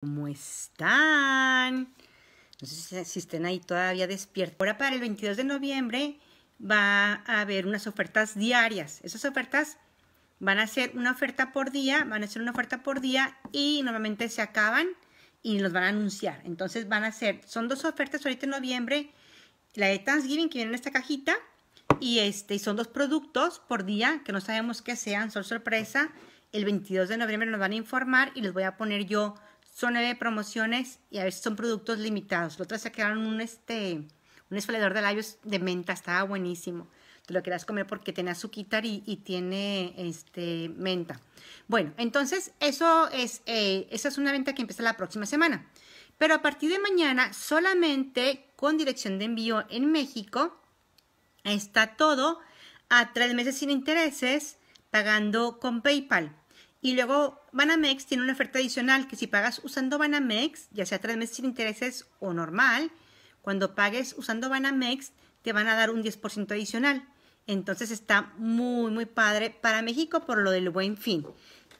¿Cómo están? No sé si estén ahí todavía despiertos. Ahora para el 22 de noviembre va a haber unas ofertas diarias. Esas ofertas van a ser una oferta por día, van a ser una oferta por día y normalmente se acaban y nos van a anunciar. Entonces van a ser, son dos ofertas ahorita en noviembre, la de Thanksgiving que viene en esta cajita y este, son dos productos por día que no sabemos qué sean, son sorpresa. El 22 de noviembre nos van a informar y les voy a poner yo son nueve eh, promociones y a veces son productos limitados. Los otro sacaron un, este, un esfoliador de labios de menta, estaba buenísimo. Te lo querías comer porque tiene azúcar y, y, tiene este, menta. Bueno, entonces eso es, eh, esa es una venta que empieza la próxima semana. Pero a partir de mañana, solamente con dirección de envío en México, está todo a tres meses sin intereses, pagando con PayPal. Y luego Banamex tiene una oferta adicional que si pagas usando Banamex, ya sea tres meses sin intereses o normal, cuando pagues usando Banamex te van a dar un 10% adicional. Entonces está muy, muy padre para México por lo del buen fin.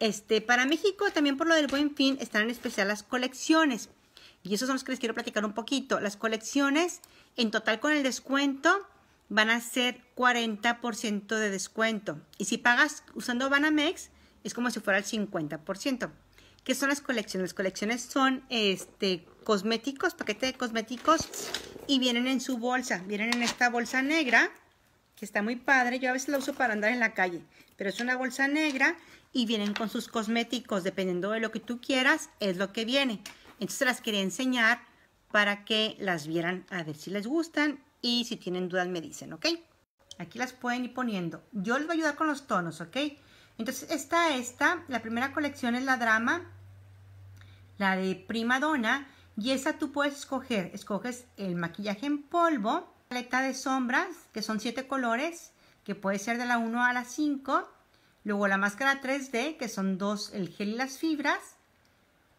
Este, para México también por lo del buen fin están en especial las colecciones. Y esos son los que les quiero platicar un poquito. Las colecciones, en total con el descuento, van a ser 40% de descuento. Y si pagas usando Banamex, es como si fuera el 50%. ¿Qué son las colecciones? Las colecciones son este, cosméticos, paquete de cosméticos y vienen en su bolsa. Vienen en esta bolsa negra que está muy padre. Yo a veces la uso para andar en la calle, pero es una bolsa negra y vienen con sus cosméticos. Dependiendo de lo que tú quieras, es lo que viene. Entonces las quería enseñar para que las vieran a ver si les gustan y si tienen dudas me dicen, ¿ok? Aquí las pueden ir poniendo. Yo les voy a ayudar con los tonos, ¿ok? Entonces está esta, la primera colección es la drama, la de Prima Donna, y esa tú puedes escoger, escoges el maquillaje en polvo, paleta de sombras, que son siete colores, que puede ser de la 1 a la 5, luego la máscara 3D, que son dos, el gel y las fibras,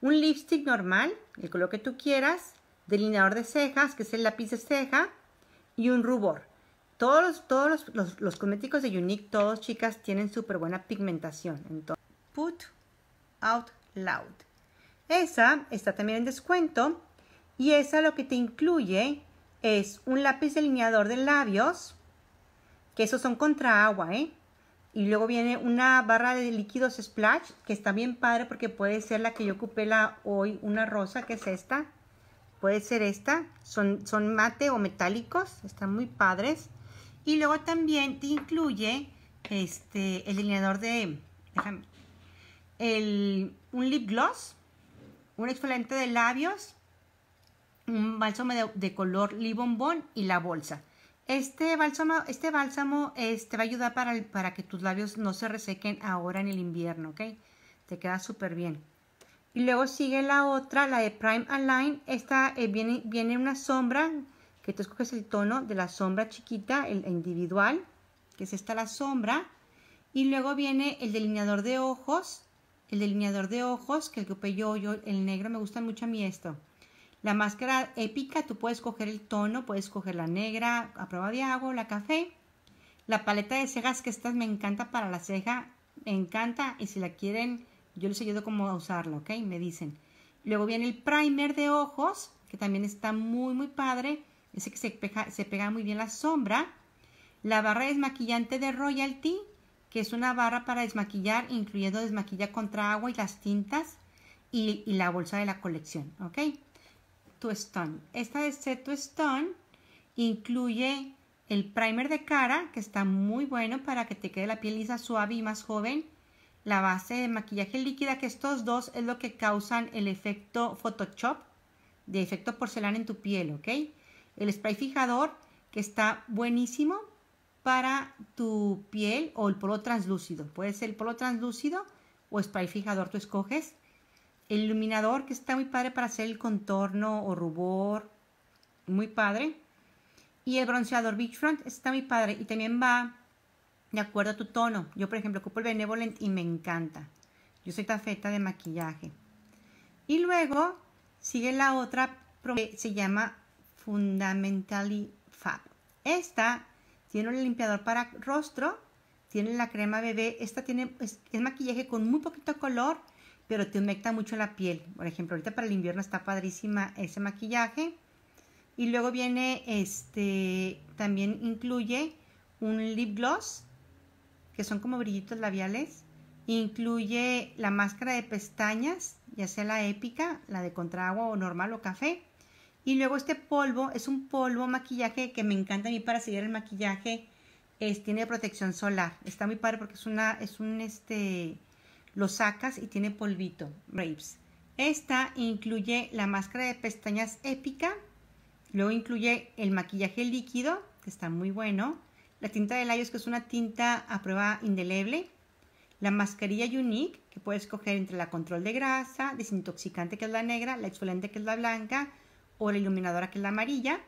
un lipstick normal, el color que tú quieras, delineador de cejas, que es el lápiz de ceja, y un rubor. Todos, los, todos los, los, cosméticos de Unique, todos chicas, tienen súper buena pigmentación. Entonces, put out loud. Esa está también en descuento. Y esa lo que te incluye es un lápiz delineador de labios, que esos son contra agua, ¿eh? Y luego viene una barra de líquidos splash, que está bien padre porque puede ser la que yo ocupé la, hoy, una rosa, que es esta. Puede ser esta. Son, son mate o metálicos, están muy padres. Y luego también te incluye este, el delineador de, déjame, el, un lip gloss, un exfoliante de labios, un bálsamo de, color color bombón y la bolsa. Este bálsamo, este bálsamo te este, va a ayudar para, para que tus labios no se resequen ahora en el invierno, ¿ok? Te queda súper bien. Y luego sigue la otra, la de Prime Align. Esta eh, viene, viene una sombra que tú escoges el tono de la sombra chiquita, el individual, que es esta la sombra, y luego viene el delineador de ojos, el delineador de ojos, que el que yo, el negro, me gusta mucho a mí esto. La máscara épica, tú puedes coger el tono, puedes coger la negra a prueba de agua, la café. La paleta de cejas, que estas me encanta para la ceja, me encanta, y si la quieren, yo les ayudo cómo a usarla, ¿ok? Me dicen. Luego viene el primer de ojos, que también está muy, muy padre. Ese que se pega, muy bien la sombra. La barra desmaquillante de Royalty, que es una barra para desmaquillar, incluyendo desmaquilla contra agua y las tintas y, la bolsa de la colección, ¿ok? Tu Stone. Esta de Set Stone incluye el primer de cara, que está muy bueno para que te quede la piel lisa, suave y más joven. La base de maquillaje líquida, que estos dos es lo que causan el efecto Photoshop, de efecto porcelana en tu piel, ¿ok? el spray fijador que está buenísimo para tu piel o el polo translúcido. Puede ser el polo translúcido o spray fijador, tú escoges. El iluminador que está muy padre para hacer el contorno o rubor, muy padre. Y el bronceador Beachfront está muy padre y también va de acuerdo a tu tono. Yo, por ejemplo, ocupo el Benevolent y me encanta. Yo soy tafeta de maquillaje. Y luego sigue la otra que se llama Fundamentally Fab. Esta tiene un limpiador para rostro, tiene la crema bebé, esta tiene, es, maquillaje con muy poquito color, pero te humecta mucho la piel. Por ejemplo, ahorita para el invierno está padrísima ese maquillaje. Y luego viene este, también incluye un lip gloss, que son como brillitos labiales. Incluye la máscara de pestañas, ya sea la épica, la de agua o normal o café. Y luego este polvo es un polvo maquillaje que me encanta a mí para seguir el maquillaje. Es, tiene protección solar. Está muy padre porque es una, es un este, lo sacas y tiene polvito, Raves. Esta incluye la máscara de pestañas épica. Luego incluye el maquillaje líquido, que está muy bueno. La tinta de labios, que es una tinta a prueba indeleble. La mascarilla Unique, que puedes escoger entre la control de grasa, desintoxicante, que es la negra, la exfoliante, que es la blanca o la iluminadora que es la amarilla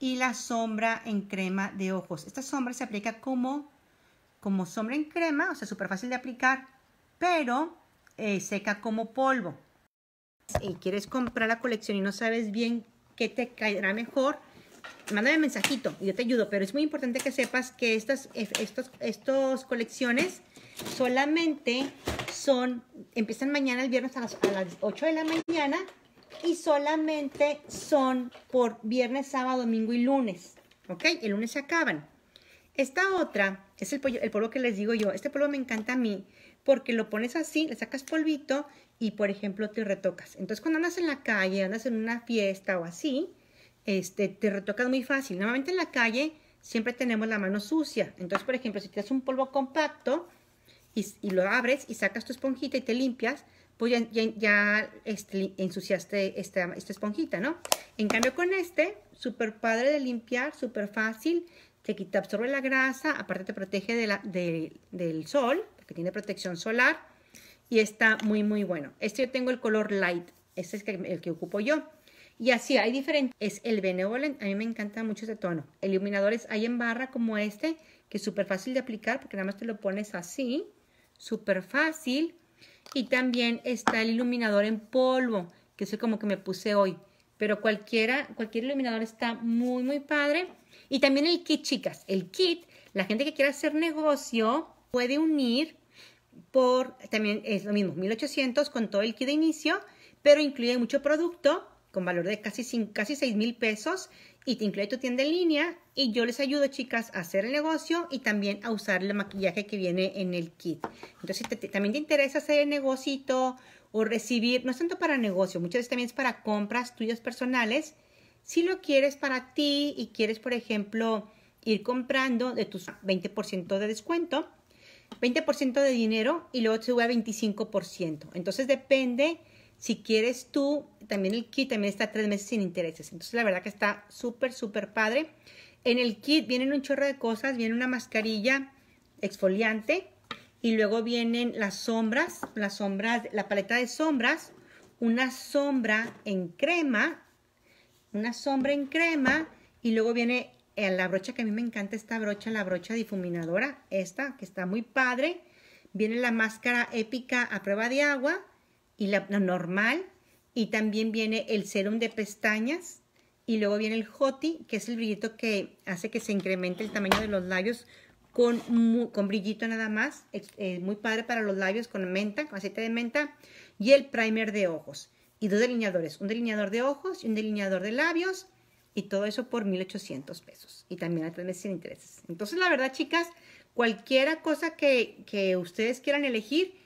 y la sombra en crema de ojos. Esta sombra se aplica como, como sombra en crema, o sea, súper fácil de aplicar, pero eh, seca como polvo. Si quieres comprar la colección y no sabes bien qué te caerá mejor, mándame un mensajito y yo te ayudo. Pero es muy importante que sepas que estas estos, colecciones solamente son, empiezan mañana el viernes a las, a las 8 de la mañana y solamente son por viernes, sábado, domingo y lunes. ¿Ok? El lunes se acaban. Esta otra es el, el polvo que les digo yo. Este polvo me encanta a mí porque lo pones así, le sacas polvito y, por ejemplo, te retocas. Entonces, cuando andas en la calle, andas en una fiesta o así, este, te retocas muy fácil. Normalmente en la calle siempre tenemos la mano sucia. Entonces, por ejemplo, si te das un polvo compacto y, y lo abres y sacas tu esponjita y te limpias, pues ya, este, ensuciaste esta, esponjita, ¿no? En cambio con este, súper padre de limpiar, súper fácil, te quita, absorbe la grasa, aparte te protege del sol, porque tiene protección solar, y está muy, muy bueno. Este yo tengo el color light, este es el que ocupo yo. Y así hay diferentes. Es el Benevolent, a mí me encanta mucho este tono. Iluminadores hay en barra como este, que es súper fácil de aplicar porque nada más te lo pones así, súper fácil. Y también está el iluminador en polvo, que es como que me puse hoy. Pero cualquiera, cualquier iluminador está muy, muy padre. Y también el kit, chicas. El kit, la gente que quiera hacer negocio puede unir por, también es lo mismo, 1800 con todo el kit de inicio, pero incluye mucho producto con valor de casi, casi 6 mil pesos y te incluye tu tienda en línea y yo les ayudo, chicas, a hacer el negocio y también a usar el maquillaje que viene en el kit. Entonces, si también te interesa hacer el negocito o recibir, no es tanto para negocio, muchas veces también es para compras tuyas personales. Si lo quieres para ti y quieres, por ejemplo, ir comprando de tus 20% de descuento, 20% de dinero y luego te sube a 25%. Entonces, depende si quieres tú, también el kit también está tres meses sin intereses. Entonces, la verdad que está súper, súper padre. En el kit vienen un chorro de cosas. Viene una mascarilla exfoliante y luego vienen las sombras, las sombras, la paleta de sombras, una sombra en crema, una sombra en crema y luego viene eh, la brocha que a mí me encanta esta brocha, la brocha difuminadora, esta que está muy padre. Viene la máscara épica a prueba de agua y la, normal, y también viene el serum de pestañas, y luego viene el Joti, que es el brillito que hace que se incremente el tamaño de los labios con, con brillito nada más. Es, muy padre para los labios con menta, con aceite de menta. Y el primer de ojos. Y dos delineadores. Un delineador de ojos y un delineador de labios. Y todo eso por 1,800 pesos. Y también a tres meses sin intereses. Entonces, la verdad, chicas, cualquiera cosa que, que ustedes quieran elegir,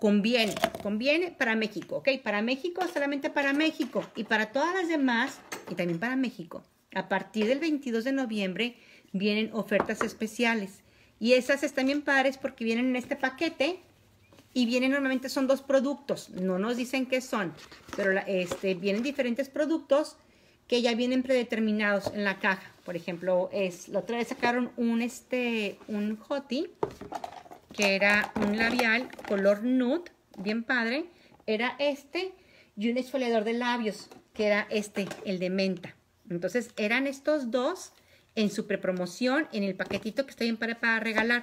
conviene, conviene para México, ¿ok? Para México, solamente para México y para todas las demás y también para México. A partir del 22 de noviembre vienen ofertas especiales y esas están bien padres porque vienen en este paquete y vienen normalmente son dos productos, no nos dicen qué son, pero este, vienen diferentes productos que ya vienen predeterminados en la caja. Por ejemplo, es la otra vez sacaron un este un hoti que era un labial color nude, bien padre, era este, y un exfoliador de labios, que era este, el de menta. Entonces, eran estos dos en su prepromoción, en el paquetito que estoy bien para, para regalar.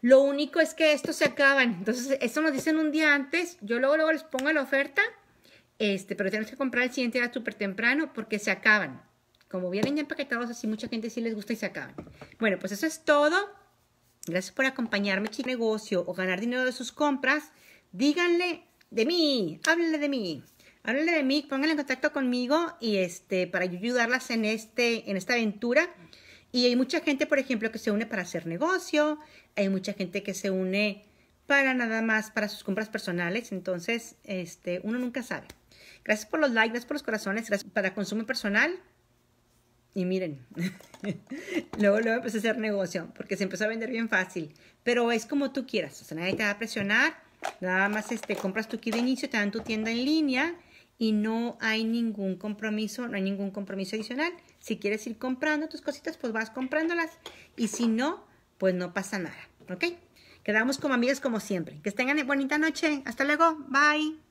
Lo único es que estos se acaban. Entonces, eso nos dicen un día antes. Yo luego, luego les pongo la oferta. Este, pero tenemos que comprar el siguiente día súper temprano porque se acaban. Como vienen ya empaquetados, así mucha gente sí les gusta y se acaban. Bueno, pues eso es todo. Gracias por acompañarme, chicos. Negocio o ganar dinero de sus compras, díganle de mí, háblenle de mí. Háblenle de mí, pónganle en contacto conmigo y este, para ayudarlas en, este, en esta aventura. Y hay mucha gente, por ejemplo, que se une para hacer negocio, hay mucha gente que se une para nada más, para sus compras personales, entonces este, uno nunca sabe. Gracias por los likes, gracias por los corazones, gracias para consumo personal. Y miren, luego, lo empecé a hacer negocio porque se empezó a vender bien fácil. Pero es como tú quieras. O sea, nadie te va a presionar. Nada más este, compras tu kit de inicio, te dan tu tienda en línea y no hay ningún compromiso, no hay ningún compromiso adicional. Si quieres ir comprando tus cositas, pues vas comprándolas. Y si no, pues no pasa nada. ¿Ok? Quedamos como amigas como siempre. Que tengan bonita noche. Hasta luego. Bye.